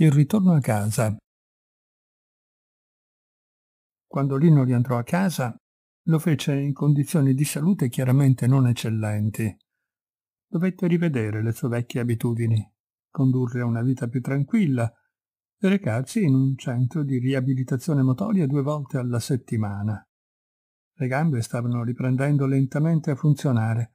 Il ritorno a casa. Quando Lino rientrò a casa, lo fece in condizioni di salute chiaramente non eccellenti. Dovette rivedere le sue vecchie abitudini, condurre una vita più tranquilla e recarsi in un centro di riabilitazione motoria due volte alla settimana. Le gambe stavano riprendendo lentamente a funzionare,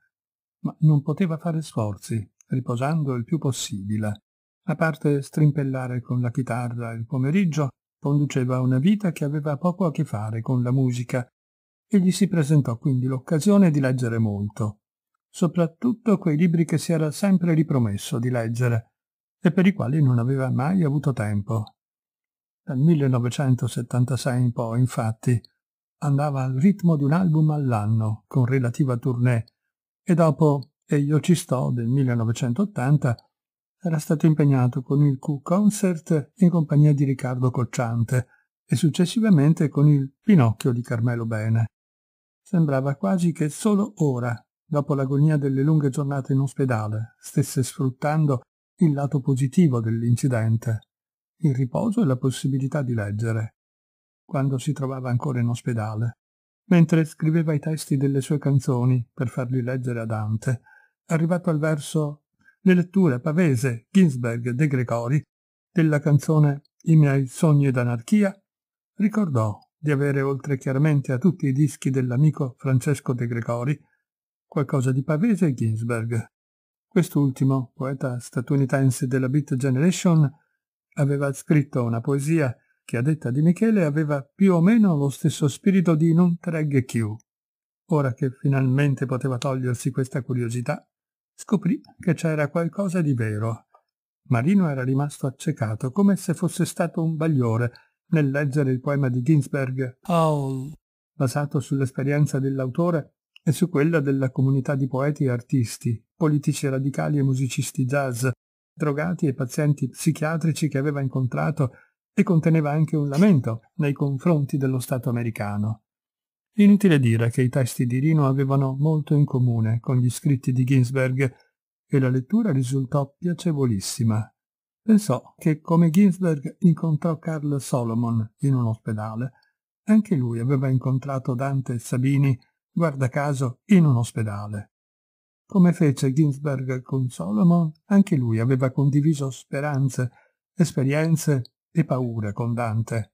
ma non poteva fare sforzi, riposando il più possibile a parte strimpellare con la chitarra il pomeriggio, conduceva una vita che aveva poco a che fare con la musica e gli si presentò quindi l'occasione di leggere molto, soprattutto quei libri che si era sempre ripromesso di leggere e per i quali non aveva mai avuto tempo. Dal 1976 in poi, infatti, andava al ritmo di un album all'anno con relativa tournée e dopo E io ci sto del 1980 era stato impegnato con il Q Concert in compagnia di Riccardo Cocciante e successivamente con il Pinocchio di Carmelo Bene. Sembrava quasi che solo ora, dopo l'agonia delle lunghe giornate in ospedale, stesse sfruttando il lato positivo dell'incidente, il riposo e la possibilità di leggere, quando si trovava ancora in ospedale. Mentre scriveva i testi delle sue canzoni per farli leggere a Dante, arrivato al verso le letture pavese Ginsberg De Gregori della canzone I miei sogni d'anarchia, ricordò di avere oltre chiaramente a tutti i dischi dell'amico Francesco De Gregori qualcosa di pavese e Ginsberg. Quest'ultimo, poeta statunitense della Beat Generation, aveva scritto una poesia','////////////////////////////////////////////////////////////////////////////////////////////////////////////////////////////////////////////////////////////////////////////////////////////////////////////////////////////////////////////////////////////////////////////////////////////////////////////////////////////////////////////////////////////////////////////////////////// che che a detta di di Michele aveva più più. o meno lo stesso spirito non Ora finalmente poteva togliersi questa curiosità, Scoprì che c'era qualcosa di vero. Marino era rimasto accecato, come se fosse stato un bagliore nel leggere il poema di Ginsberg, Howl, basato sull'esperienza dell'autore e su quella della comunità di poeti e artisti, politici radicali e musicisti jazz, drogati e pazienti psichiatrici che aveva incontrato e conteneva anche un lamento nei confronti dello Stato americano. Inutile dire che i testi di Rino avevano molto in comune con gli scritti di Ginsberg e la lettura risultò piacevolissima. Pensò che come Ginsberg incontrò Carl Solomon in un ospedale, anche lui aveva incontrato Dante e Sabini, guarda caso, in un ospedale. Come fece Ginsberg con Solomon, anche lui aveva condiviso speranze, esperienze e paure con Dante.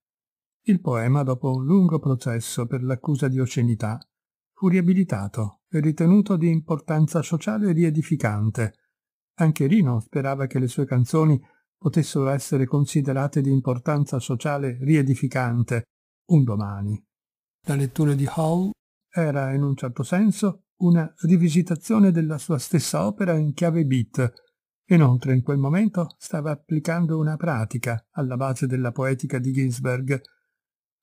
Il poema, dopo un lungo processo per l'accusa di ocenità, fu riabilitato e ritenuto di importanza sociale riedificante. Anche Rino sperava che le sue canzoni potessero essere considerate di importanza sociale riedificante un domani. La lettura di Hall era, in un certo senso, una rivisitazione della sua stessa opera in chiave beat. Inoltre in quel momento stava applicando una pratica alla base della poetica di Ginsberg,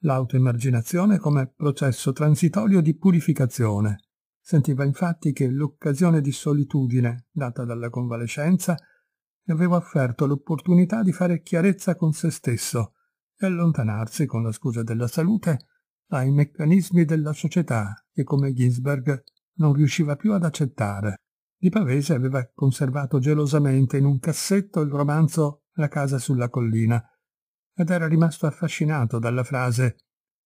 l'autoemarginazione come processo transitorio di purificazione. Sentiva infatti che l'occasione di solitudine data dalla convalescenza gli aveva offerto l'opportunità di fare chiarezza con se stesso e allontanarsi, con la scusa della salute, dai meccanismi della società che, come Ginsberg, non riusciva più ad accettare. Di Pavese aveva conservato gelosamente in un cassetto il romanzo La casa sulla collina, ed era rimasto affascinato dalla frase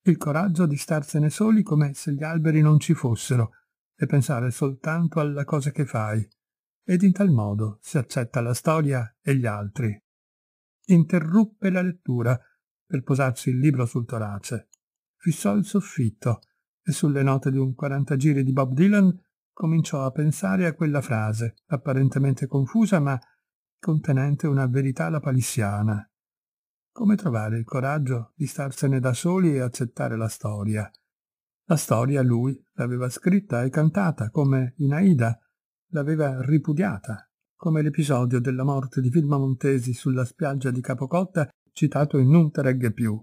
il coraggio di starsene soli come se gli alberi non ci fossero e pensare soltanto alla cosa che fai. Ed in tal modo si accetta la storia e gli altri. Interruppe la lettura per posarsi il libro sul torace. Fissò il soffitto e sulle note di un giri di Bob Dylan cominciò a pensare a quella frase, apparentemente confusa ma contenente una verità lapalissiana come trovare il coraggio di starsene da soli e accettare la storia. La storia lui l'aveva scritta e cantata come in Aida, l'aveva ripudiata, come l'episodio della morte di Vilma Montesi sulla spiaggia di Capocotta citato in Non te più.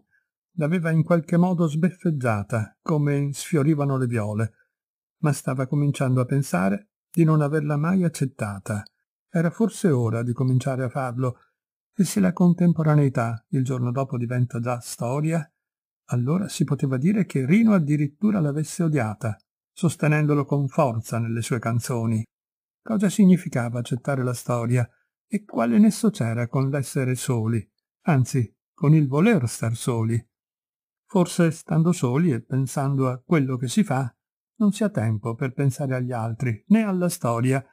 L'aveva in qualche modo sbeffeggiata, come Sfiorivano le viole, ma stava cominciando a pensare di non averla mai accettata. Era forse ora di cominciare a farlo, e se la contemporaneità il giorno dopo diventa già storia, allora si poteva dire che Rino addirittura l'avesse odiata, sostenendolo con forza nelle sue canzoni. Cosa significava accettare la storia e quale nesso c'era con l'essere soli, anzi con il voler star soli? Forse stando soli e pensando a quello che si fa, non si ha tempo per pensare agli altri né alla storia,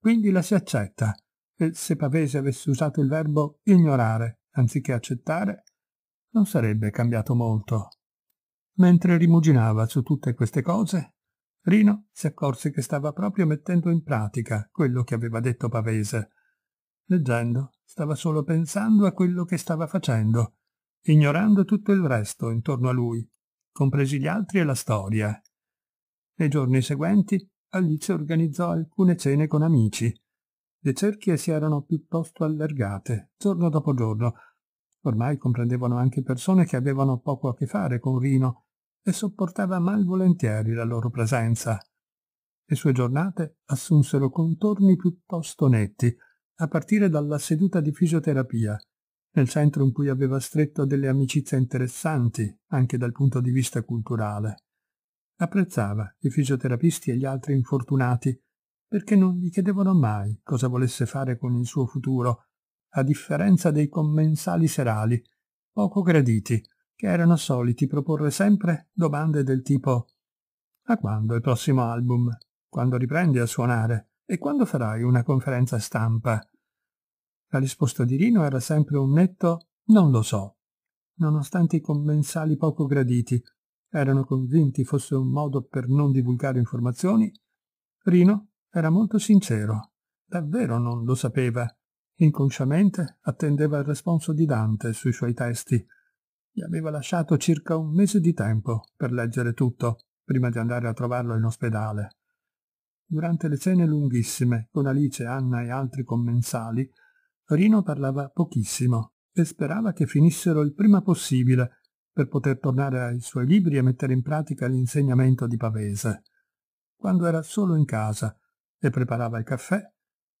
quindi la si accetta se Pavese avesse usato il verbo ignorare anziché accettare, non sarebbe cambiato molto. Mentre rimuginava su tutte queste cose, Rino si accorse che stava proprio mettendo in pratica quello che aveva detto Pavese. Leggendo, stava solo pensando a quello che stava facendo, ignorando tutto il resto intorno a lui, compresi gli altri e la storia. Nei giorni seguenti, Alice organizzò alcune cene con amici, le cerchie si erano piuttosto allargate, giorno dopo giorno. Ormai comprendevano anche persone che avevano poco a che fare con Rino e sopportava malvolentieri la loro presenza. Le sue giornate assunsero contorni piuttosto netti, a partire dalla seduta di fisioterapia, nel centro in cui aveva stretto delle amicizie interessanti, anche dal punto di vista culturale. Apprezzava i fisioterapisti e gli altri infortunati, perché non gli chiedevano mai cosa volesse fare con il suo futuro, a differenza dei commensali serali, poco graditi, che erano soliti proporre sempre domande del tipo a quando il prossimo album? Quando riprendi a suonare? E quando farai una conferenza stampa? La risposta di Rino era sempre un netto non lo so, nonostante i commensali poco graditi erano convinti fosse un modo per non divulgare informazioni, Rino era molto sincero. Davvero non lo sapeva. Inconsciamente attendeva il responso di Dante sui suoi testi. Gli aveva lasciato circa un mese di tempo per leggere tutto, prima di andare a trovarlo in ospedale. Durante le cene lunghissime con Alice, Anna e altri commensali, Rino parlava pochissimo e sperava che finissero il prima possibile per poter tornare ai suoi libri e mettere in pratica l'insegnamento di Pavese. Quando era solo in casa, e preparava il caffè,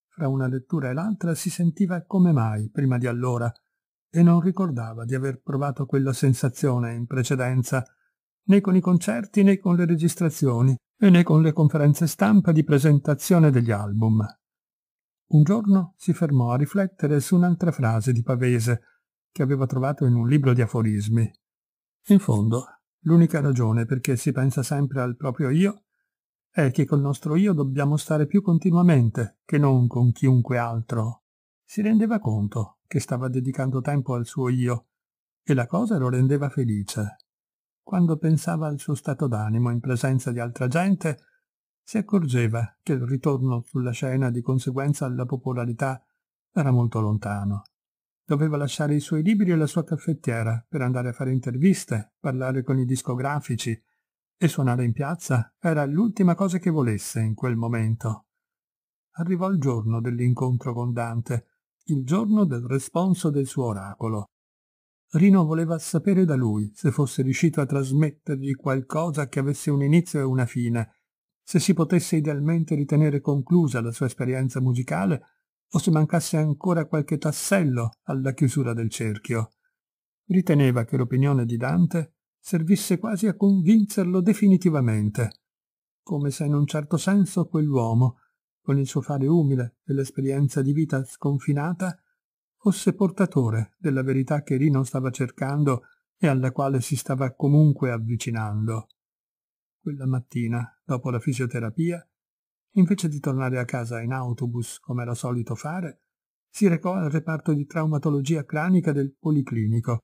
fra una lettura e l'altra si sentiva come mai prima di allora e non ricordava di aver provato quella sensazione in precedenza, né con i concerti né con le registrazioni e né con le conferenze stampa di presentazione degli album. Un giorno si fermò a riflettere su un'altra frase di Pavese che aveva trovato in un libro di aforismi. In fondo, l'unica ragione perché si pensa sempre al proprio io è che col nostro io dobbiamo stare più continuamente che non con chiunque altro. Si rendeva conto che stava dedicando tempo al suo io e la cosa lo rendeva felice. Quando pensava al suo stato d'animo in presenza di altra gente, si accorgeva che il ritorno sulla scena di conseguenza alla popolarità era molto lontano. Doveva lasciare i suoi libri e la sua caffettiera per andare a fare interviste, parlare con i discografici, e suonare in piazza era l'ultima cosa che volesse in quel momento. Arrivò il giorno dell'incontro con Dante, il giorno del responso del suo oracolo. Rino voleva sapere da lui se fosse riuscito a trasmettergli qualcosa che avesse un inizio e una fine, se si potesse idealmente ritenere conclusa la sua esperienza musicale o se mancasse ancora qualche tassello alla chiusura del cerchio. Riteneva che l'opinione di Dante servisse quasi a convincerlo definitivamente, come se in un certo senso quell'uomo, con il suo fare umile e l'esperienza di vita sconfinata, fosse portatore della verità che Rino stava cercando e alla quale si stava comunque avvicinando. Quella mattina, dopo la fisioterapia, invece di tornare a casa in autobus come era solito fare, si recò al reparto di traumatologia cranica del Policlinico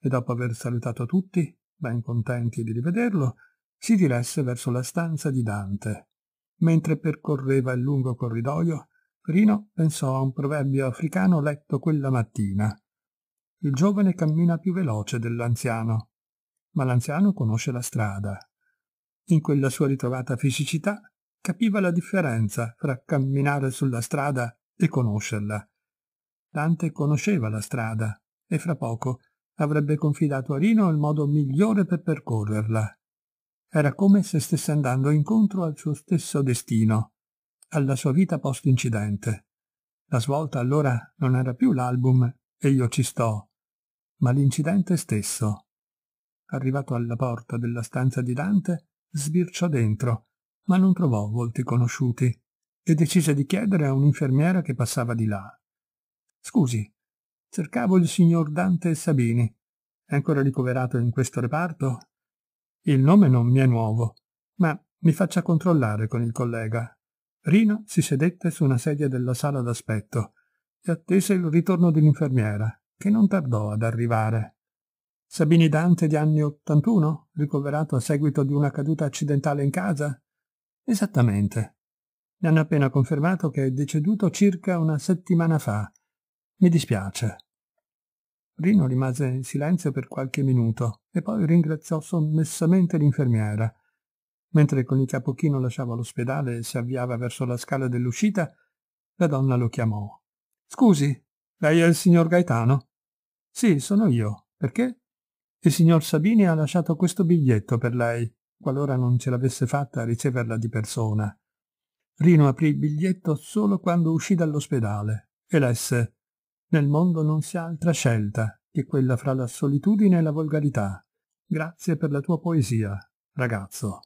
e dopo aver salutato tutti ben contenti di rivederlo, si diresse verso la stanza di Dante. Mentre percorreva il lungo corridoio, Rino pensò a un proverbio africano letto quella mattina. Il giovane cammina più veloce dell'anziano, ma l'anziano conosce la strada. In quella sua ritrovata fisicità capiva la differenza fra camminare sulla strada e conoscerla. Dante conosceva la strada e fra poco avrebbe confidato a Rino il modo migliore per percorrerla. Era come se stesse andando incontro al suo stesso destino, alla sua vita post-incidente. La svolta allora non era più l'album e io ci sto, ma l'incidente stesso. Arrivato alla porta della stanza di Dante, sbirciò dentro, ma non trovò volti conosciuti e decise di chiedere a un'infermiera che passava di là. Scusi, Cercavo il signor Dante Sabini. È ancora ricoverato in questo reparto? Il nome non mi è nuovo, ma mi faccia controllare con il collega. Rino si sedette su una sedia della sala d'aspetto e attese il ritorno dell'infermiera, che non tardò ad arrivare. Sabini Dante di anni 81, ricoverato a seguito di una caduta accidentale in casa? Esattamente. Mi hanno appena confermato che è deceduto circa una settimana fa. Mi dispiace. Rino rimase in silenzio per qualche minuto e poi ringraziò sommessamente l'infermiera. Mentre con il capo chino lasciava l'ospedale e si avviava verso la scala dell'uscita, la donna lo chiamò. Scusi, lei è il signor Gaetano? Sì, sono io. Perché? Il signor Sabini ha lasciato questo biglietto per lei, qualora non ce l'avesse fatta a riceverla di persona. Rino aprì il biglietto solo quando uscì dall'ospedale e lesse nel mondo non si ha altra scelta che quella fra la solitudine e la volgarità. Grazie per la tua poesia, ragazzo.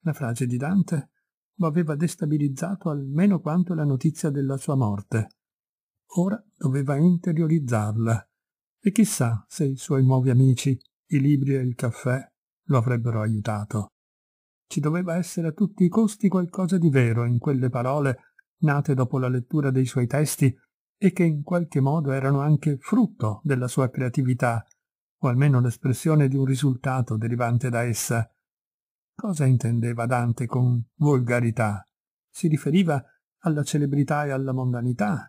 La frase di Dante lo aveva destabilizzato almeno quanto la notizia della sua morte. Ora doveva interiorizzarla. E chissà se i suoi nuovi amici, i libri e il caffè, lo avrebbero aiutato. Ci doveva essere a tutti i costi qualcosa di vero in quelle parole, nate dopo la lettura dei suoi testi e che in qualche modo erano anche frutto della sua creatività, o almeno l'espressione di un risultato derivante da essa. Cosa intendeva Dante con volgarità? Si riferiva alla celebrità e alla mondanità,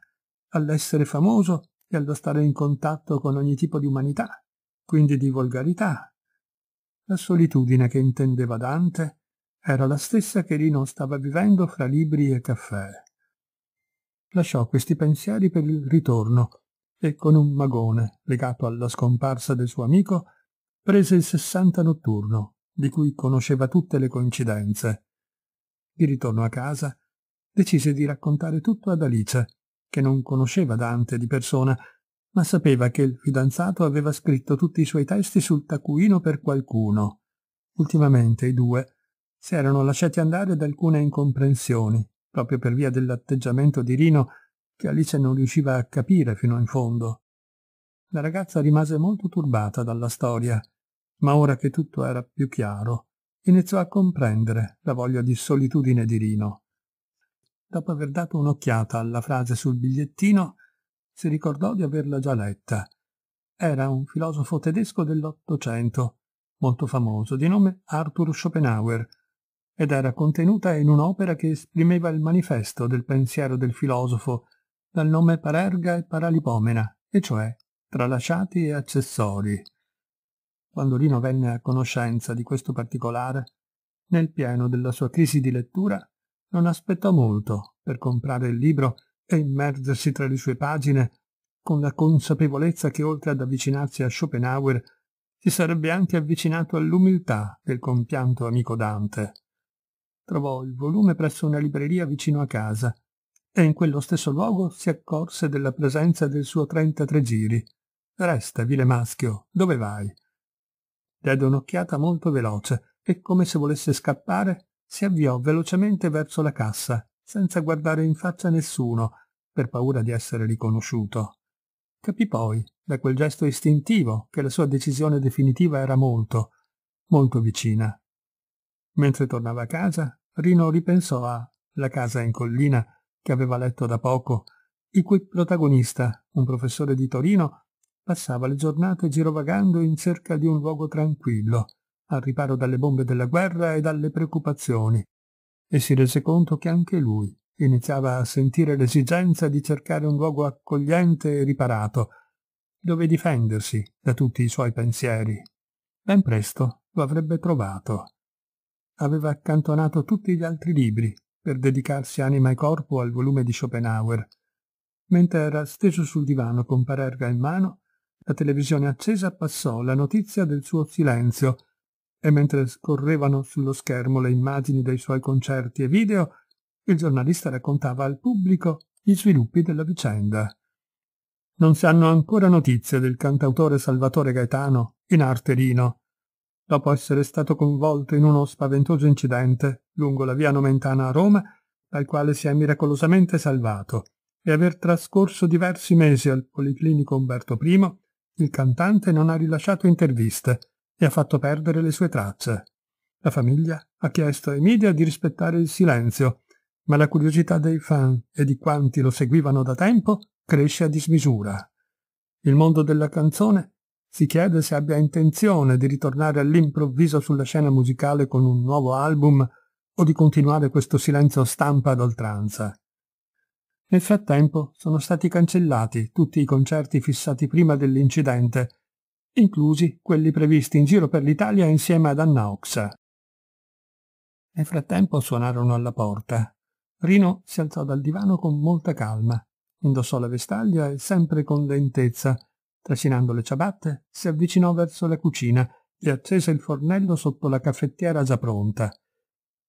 all'essere famoso e allo stare in contatto con ogni tipo di umanità, quindi di volgarità. La solitudine che intendeva Dante era la stessa che Lino stava vivendo fra libri e caffè lasciò questi pensieri per il ritorno e con un magone legato alla scomparsa del suo amico prese il sessanta notturno di cui conosceva tutte le coincidenze. Di ritorno a casa decise di raccontare tutto ad Alice, che non conosceva Dante di persona, ma sapeva che il fidanzato aveva scritto tutti i suoi testi sul taccuino per qualcuno. Ultimamente i due si erano lasciati andare ad alcune incomprensioni proprio per via dell'atteggiamento di Rino che Alice non riusciva a capire fino in fondo. La ragazza rimase molto turbata dalla storia, ma ora che tutto era più chiaro, iniziò a comprendere la voglia di solitudine di Rino. Dopo aver dato un'occhiata alla frase sul bigliettino, si ricordò di averla già letta. Era un filosofo tedesco dell'Ottocento, molto famoso, di nome Arthur Schopenhauer, ed era contenuta in un'opera che esprimeva il manifesto del pensiero del filosofo dal nome Parerga e Paralipomena, e cioè tralasciati e accessori. Quando Lino venne a conoscenza di questo particolare, nel pieno della sua crisi di lettura, non aspettò molto per comprare il libro e immergersi tra le sue pagine con la consapevolezza che oltre ad avvicinarsi a Schopenhauer si sarebbe anche avvicinato all'umiltà del compianto amico Dante. Trovò il volume presso una libreria vicino a casa e in quello stesso luogo si accorse della presenza del suo 33 giri. Resta, vile maschio, dove vai? Diede un'occhiata molto veloce e, come se volesse scappare, si avviò velocemente verso la cassa, senza guardare in faccia nessuno, per paura di essere riconosciuto. Capì poi, da quel gesto istintivo, che la sua decisione definitiva era molto, molto vicina. Mentre tornava a casa, Rino ripensò a La casa in collina che aveva letto da poco, il cui protagonista, un professore di Torino, passava le giornate girovagando in cerca di un luogo tranquillo, al riparo dalle bombe della guerra e dalle preoccupazioni, e si rese conto che anche lui iniziava a sentire l'esigenza di cercare un luogo accogliente e riparato, dove difendersi da tutti i suoi pensieri. Ben presto lo avrebbe trovato aveva accantonato tutti gli altri libri per dedicarsi anima e corpo al volume di Schopenhauer, mentre era steso sul divano con parerga in mano, la televisione accesa passò la notizia del suo silenzio e mentre scorrevano sullo schermo le immagini dei suoi concerti e video, il giornalista raccontava al pubblico gli sviluppi della vicenda. Non si hanno ancora notizie del cantautore Salvatore Gaetano in arterino, rino, dopo essere stato coinvolto in uno spaventoso incidente lungo la via Nomentana a Roma, dal quale si è miracolosamente salvato, e aver trascorso diversi mesi al Policlinico Umberto I, il cantante non ha rilasciato interviste e ha fatto perdere le sue tracce. La famiglia ha chiesto ai media di rispettare il silenzio, ma la curiosità dei fan e di quanti lo seguivano da tempo cresce a dismisura. Il mondo della canzone si chiede se abbia intenzione di ritornare all'improvviso sulla scena musicale con un nuovo album o di continuare questo silenzio stampa ad oltranza. Nel frattempo sono stati cancellati tutti i concerti fissati prima dell'incidente, inclusi quelli previsti in giro per l'Italia insieme ad Anna Oxa. Nel frattempo suonarono alla porta. Rino si alzò dal divano con molta calma, indossò la vestaglia e sempre con lentezza Trascinando le ciabatte, si avvicinò verso la cucina e accese il fornello sotto la caffettiera già pronta.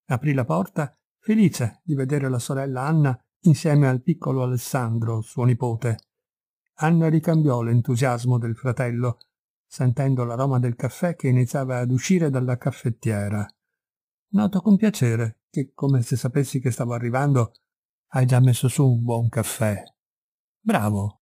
Aprì la porta, felice di vedere la sorella Anna insieme al piccolo Alessandro, suo nipote. Anna ricambiò l'entusiasmo del fratello, sentendo l'aroma del caffè che iniziava ad uscire dalla caffettiera. Noto con piacere che, come se sapessi che stavo arrivando, hai già messo su un buon caffè. Bravo,